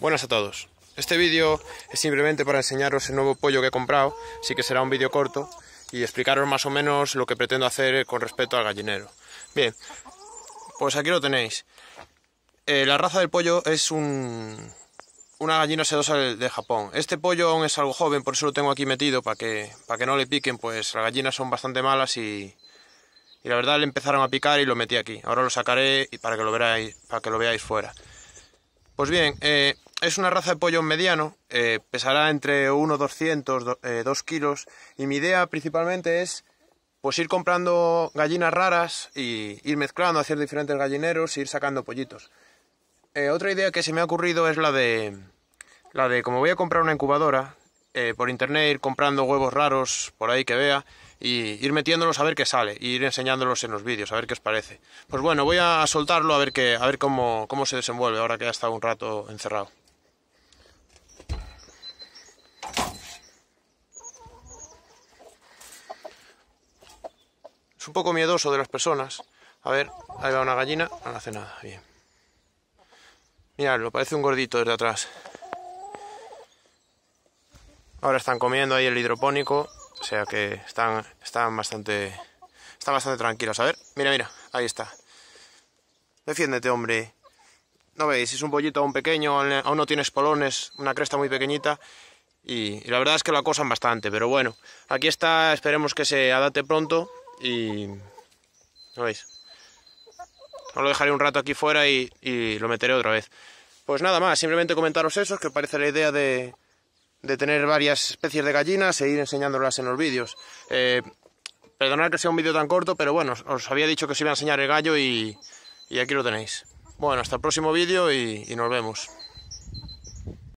Buenas a todos. Este vídeo es simplemente para enseñaros el nuevo pollo que he comprado, sí que será un vídeo corto, y explicaros más o menos lo que pretendo hacer con respecto al gallinero. Bien, pues aquí lo tenéis. Eh, la raza del pollo es una gallina sedosa de Japón. Este pollo aún es algo joven, por eso lo tengo aquí metido, para que, para que no le piquen, pues las gallinas son bastante malas y, la verdad le empezaron a picar y lo metí aquí. Ahora lo sacaré para que lo, veáis, para que lo veáis fuera. Pues bien, eh, es una raza de pollo mediano, eh, pesará entre 1, 200, 2 kilos y mi idea principalmente es pues ir comprando gallinas raras y ir mezclando, hacer diferentes gallineros e ir sacando pollitos. Eh, otra idea que se me ha ocurrido es la de, la de como voy a comprar una incubadora, eh, por internet ir comprando huevos raros por ahí que vea y ir metiéndolos a ver qué sale, e ir enseñándolos en los vídeos, a ver qué os parece. Pues bueno, voy a soltarlo a ver, qué, a ver cómo, cómo se desenvuelve ahora que ha estado un rato encerrado. un poco miedoso de las personas. A ver, ahí va una gallina, no hace nada, bien. Miradlo, parece un gordito desde atrás. Ahora están comiendo ahí el hidropónico, o sea que están, están bastante están bastante tranquilos. A ver, mira, mira, ahí está. Defiéndete, hombre. No veis, es un pollito aún pequeño, aún no tiene espolones, una cresta muy pequeñita. Y, y la verdad es que lo acosan bastante, pero bueno, aquí está, esperemos que se adapte pronto y... ¿No veis? Os lo dejaré un rato aquí fuera y, lo meteré otra vez. Pues nada más, simplemente comentaros eso, que parece la idea de, tener varias especies de gallinas e ir enseñándolas en los vídeos. Eh, perdonad que sea un vídeo tan corto, pero bueno, os había dicho que os iba a enseñar el gallo y, y aquí lo tenéis. Bueno, hasta el próximo vídeo y nos vemos.